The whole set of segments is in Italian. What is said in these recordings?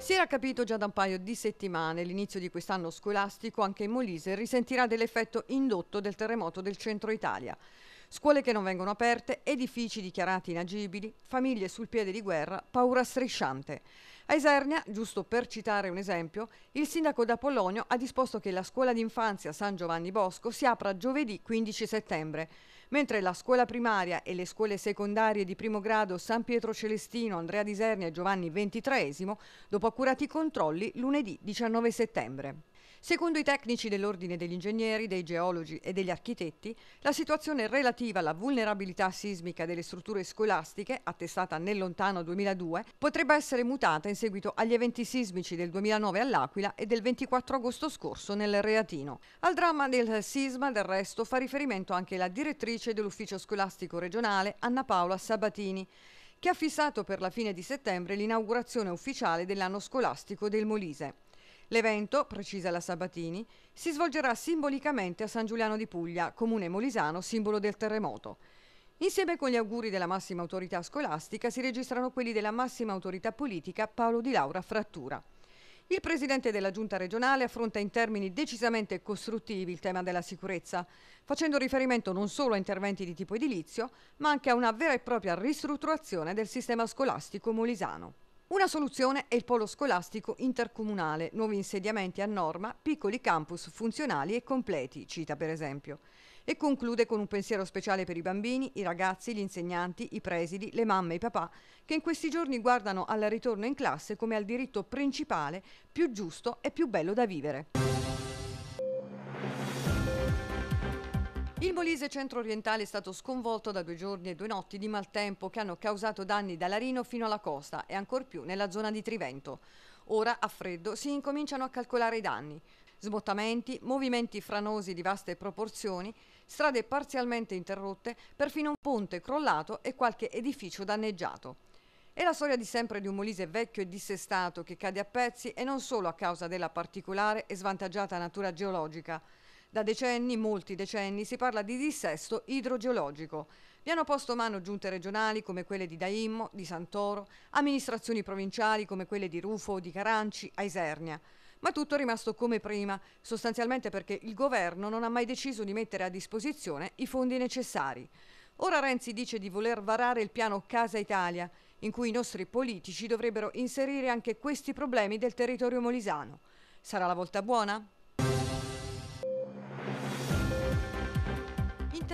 Si era capito già da un paio di settimane, l'inizio di quest'anno scolastico anche in Molise risentirà dell'effetto indotto del terremoto del centro Italia. Scuole che non vengono aperte, edifici dichiarati inagibili, famiglie sul piede di guerra, paura strisciante. A Isernia, giusto per citare un esempio, il sindaco d'Apollonio ha disposto che la scuola d'infanzia San Giovanni Bosco si apra giovedì 15 settembre, mentre la scuola primaria e le scuole secondarie di primo grado San Pietro Celestino, Andrea di Isernia e Giovanni XXIII, dopo accurati controlli, lunedì 19 settembre. Secondo i tecnici dell'Ordine degli Ingegneri, dei Geologi e degli Architetti, la situazione relativa alla vulnerabilità sismica delle strutture scolastiche, attestata nel lontano 2002, potrebbe essere mutata in seguito agli eventi sismici del 2009 all'Aquila e del 24 agosto scorso nel Reatino. Al dramma del sisma, del resto, fa riferimento anche la direttrice dell'ufficio scolastico regionale, Anna Paola Sabatini che ha fissato per la fine di settembre l'inaugurazione ufficiale dell'anno scolastico del Molise. L'evento, precisa la Sabatini, si svolgerà simbolicamente a San Giuliano di Puglia, comune molisano, simbolo del terremoto. Insieme con gli auguri della massima autorità scolastica si registrano quelli della massima autorità politica Paolo Di Laura Frattura. Il presidente della giunta regionale affronta in termini decisamente costruttivi il tema della sicurezza, facendo riferimento non solo a interventi di tipo edilizio, ma anche a una vera e propria ristrutturazione del sistema scolastico molisano. Una soluzione è il polo scolastico intercomunale, nuovi insediamenti a norma, piccoli campus funzionali e completi, cita per esempio. E conclude con un pensiero speciale per i bambini, i ragazzi, gli insegnanti, i presidi, le mamme e i papà, che in questi giorni guardano al ritorno in classe come al diritto principale, più giusto e più bello da vivere. Il Molise centro-orientale è stato sconvolto da due giorni e due notti di maltempo che hanno causato danni da Larino fino alla costa e ancor più nella zona di Trivento. Ora, a freddo, si incominciano a calcolare i danni. Sbottamenti, movimenti franosi di vaste proporzioni, strade parzialmente interrotte, perfino un ponte crollato e qualche edificio danneggiato. È la storia di sempre di un Molise vecchio e dissestato che cade a pezzi e non solo a causa della particolare e svantaggiata natura geologica, da decenni, molti decenni, si parla di dissesto idrogeologico. Vi hanno posto mano giunte regionali come quelle di Daimmo, di Santoro, amministrazioni provinciali come quelle di Rufo, di Caranci, Aisernia. Ma tutto è rimasto come prima, sostanzialmente perché il governo non ha mai deciso di mettere a disposizione i fondi necessari. Ora Renzi dice di voler varare il piano Casa Italia, in cui i nostri politici dovrebbero inserire anche questi problemi del territorio molisano. Sarà la volta buona?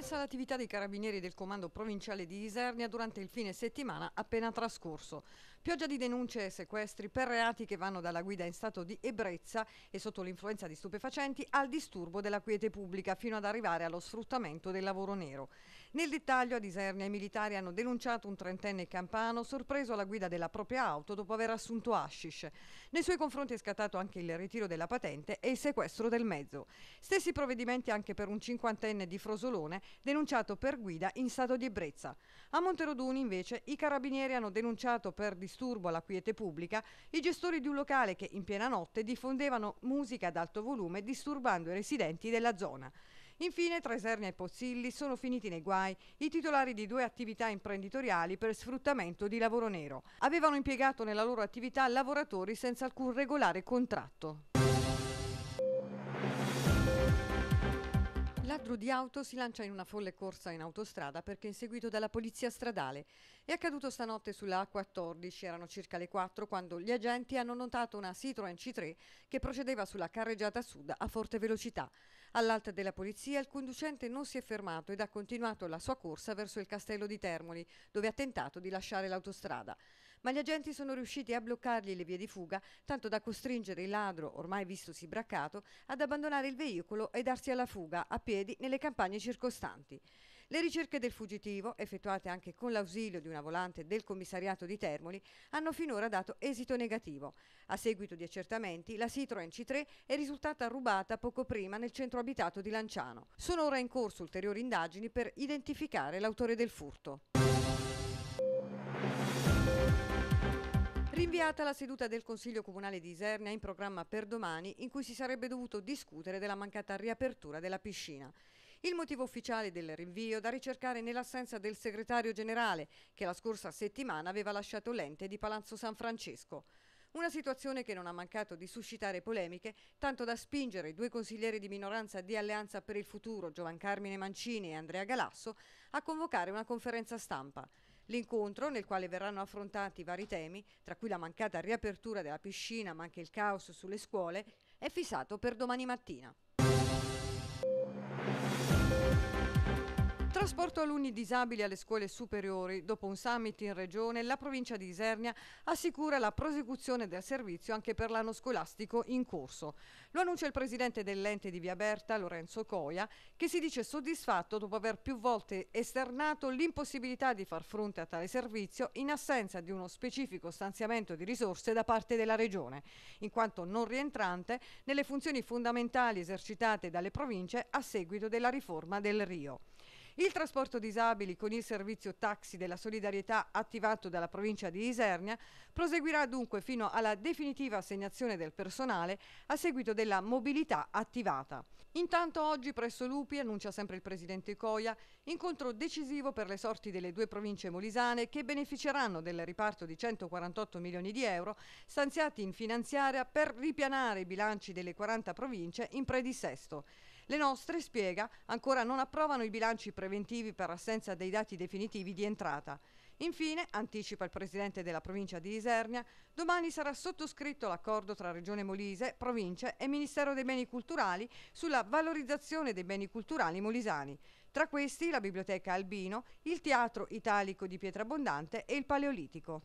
cessa l'attività dei carabinieri del comando provinciale di Isernia durante il fine settimana appena trascorso. Pioggia di denunce e sequestri per reati che vanno dalla guida in stato di ebbrezza e sotto l'influenza di stupefacenti al disturbo della quiete pubblica fino ad arrivare allo sfruttamento del lavoro nero. Nel dettaglio ad Isernia i militari hanno denunciato un trentenne campano sorpreso alla guida della propria auto dopo aver assunto hashish. Nei suoi confronti è scattato anche il ritiro della patente e il sequestro del mezzo. Stessi provvedimenti anche per un cinquantenne di Frosolone denunciato per guida in stato di ebbrezza. A Monteroduni invece i carabinieri hanno denunciato per disturbo alla quiete pubblica i gestori di un locale che in piena notte diffondevano musica ad alto volume disturbando i residenti della zona. Infine, tra Isernia e Pozzilli sono finiti nei guai i titolari di due attività imprenditoriali per sfruttamento di lavoro nero. Avevano impiegato nella loro attività lavoratori senza alcun regolare contratto. Ladro di auto si lancia in una folle corsa in autostrada perché inseguito dalla polizia stradale. È accaduto stanotte sulla A14, erano circa le 4 quando gli agenti hanno notato una Citroen C3 che procedeva sulla carreggiata sud a forte velocità. All'alta della polizia il conducente non si è fermato ed ha continuato la sua corsa verso il castello di Termoli, dove ha tentato di lasciare l'autostrada. Ma gli agenti sono riusciti a bloccargli le vie di fuga, tanto da costringere il ladro, ormai vistosi braccato, ad abbandonare il veicolo e darsi alla fuga a piedi nelle campagne circostanti. Le ricerche del fuggitivo, effettuate anche con l'ausilio di una volante del commissariato di Termoli, hanno finora dato esito negativo. A seguito di accertamenti, la Citroen C3 è risultata rubata poco prima nel centro abitato di Lanciano. Sono ora in corso ulteriori indagini per identificare l'autore del furto. Rinviata la seduta del Consiglio Comunale di Isernia in programma per domani in cui si sarebbe dovuto discutere della mancata riapertura della piscina. Il motivo ufficiale del rinvio da ricercare nell'assenza del segretario generale che la scorsa settimana aveva lasciato l'ente di Palazzo San Francesco. Una situazione che non ha mancato di suscitare polemiche, tanto da spingere i due consiglieri di minoranza di Alleanza per il Futuro, Giovan Carmine Mancini e Andrea Galasso, a convocare una conferenza stampa. L'incontro, nel quale verranno affrontati vari temi, tra cui la mancata riapertura della piscina ma anche il caos sulle scuole, è fissato per domani mattina. trasporto alunni disabili alle scuole superiori. Dopo un summit in regione, la provincia di Isernia assicura la prosecuzione del servizio anche per l'anno scolastico in corso. Lo annuncia il presidente dell'ente di Via Berta, Lorenzo Coia, che si dice soddisfatto dopo aver più volte esternato l'impossibilità di far fronte a tale servizio in assenza di uno specifico stanziamento di risorse da parte della regione, in quanto non rientrante nelle funzioni fondamentali esercitate dalle province a seguito della riforma del Rio. Il trasporto disabili con il servizio taxi della solidarietà attivato dalla provincia di Isernia proseguirà dunque fino alla definitiva assegnazione del personale a seguito della mobilità attivata. Intanto oggi presso Lupi, annuncia sempre il presidente Coia, Incontro decisivo per le sorti delle due province molisane che beneficeranno del riparto di 148 milioni di euro stanziati in finanziaria per ripianare i bilanci delle 40 province in predissesto. Le nostre, spiega, ancora non approvano i bilanci preventivi per assenza dei dati definitivi di entrata. Infine, anticipa il presidente della provincia di Isernia, domani sarà sottoscritto l'accordo tra Regione Molise, province e Ministero dei Beni Culturali sulla valorizzazione dei beni culturali molisani. Tra questi la Biblioteca Albino, il Teatro Italico di Pietrabondante e il Paleolitico.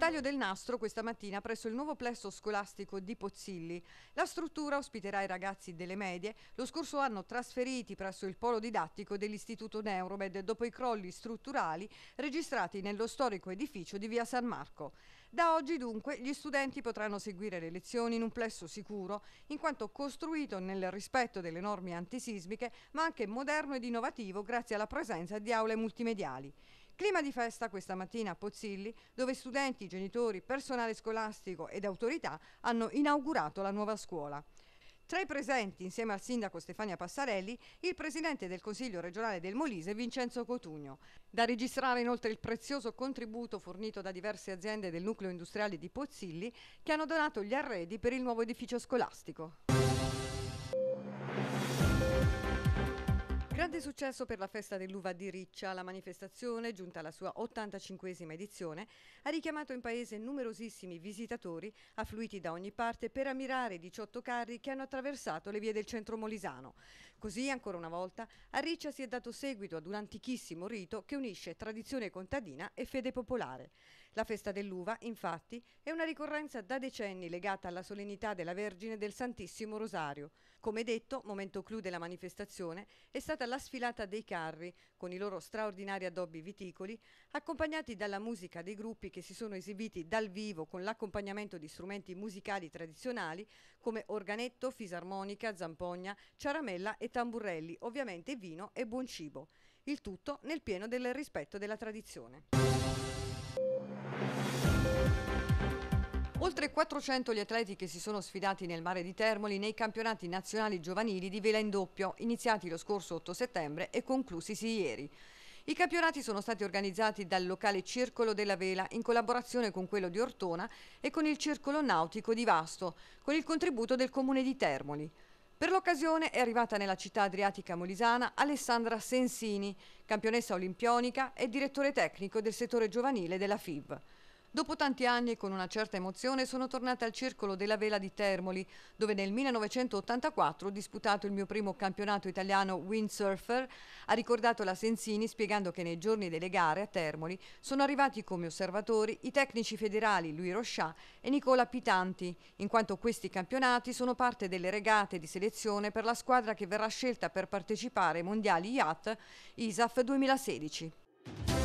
taglio del nastro questa mattina presso il nuovo plesso scolastico di Pozzilli. La struttura ospiterà i ragazzi delle medie, lo scorso anno trasferiti presso il polo didattico dell'Istituto Neuromed dopo i crolli strutturali registrati nello storico edificio di Via San Marco. Da oggi dunque gli studenti potranno seguire le lezioni in un plesso sicuro, in quanto costruito nel rispetto delle norme antisismiche, ma anche moderno ed innovativo grazie alla presenza di aule multimediali. Clima di festa questa mattina a Pozzilli, dove studenti, genitori, personale scolastico ed autorità hanno inaugurato la nuova scuola. Tra i presenti, insieme al sindaco Stefania Passarelli, il presidente del Consiglio regionale del Molise, Vincenzo Cotugno. Da registrare inoltre il prezioso contributo fornito da diverse aziende del nucleo industriale di Pozzilli che hanno donato gli arredi per il nuovo edificio scolastico. Grande successo per la festa dell'uva di Riccia, la manifestazione, giunta alla sua 85esima edizione, ha richiamato in paese numerosissimi visitatori affluiti da ogni parte per ammirare i 18 carri che hanno attraversato le vie del centro molisano. Così, ancora una volta, a Riccia si è dato seguito ad un antichissimo rito che unisce tradizione contadina e fede popolare. La festa dell'uva, infatti, è una ricorrenza da decenni legata alla solennità della Vergine del Santissimo Rosario. Come detto, momento clou della manifestazione è stata la sfilata dei carri, con i loro straordinari addobbi viticoli, accompagnati dalla musica dei gruppi che si sono esibiti dal vivo con l'accompagnamento di strumenti musicali tradizionali come organetto, fisarmonica, zampogna, ciaramella e tamburelli, ovviamente vino e buon cibo. Il tutto nel pieno del rispetto della tradizione. Oltre 400 gli atleti che si sono sfidati nel mare di Termoli nei campionati nazionali giovanili di vela in doppio, iniziati lo scorso 8 settembre e conclusisi ieri. I campionati sono stati organizzati dal locale Circolo della Vela in collaborazione con quello di Ortona e con il Circolo Nautico di Vasto, con il contributo del Comune di Termoli. Per l'occasione è arrivata nella città adriatica molisana Alessandra Sensini, campionessa olimpionica e direttore tecnico del settore giovanile della FIB. Dopo tanti anni e con una certa emozione sono tornata al Circolo della Vela di Termoli, dove nel 1984 ho disputato il mio primo campionato italiano windsurfer, ha ricordato la Sensini spiegando che nei giorni delle gare a Termoli sono arrivati come osservatori i tecnici federali Louis Rochat e Nicola Pitanti, in quanto questi campionati sono parte delle regate di selezione per la squadra che verrà scelta per partecipare ai mondiali IAT ISAF 2016.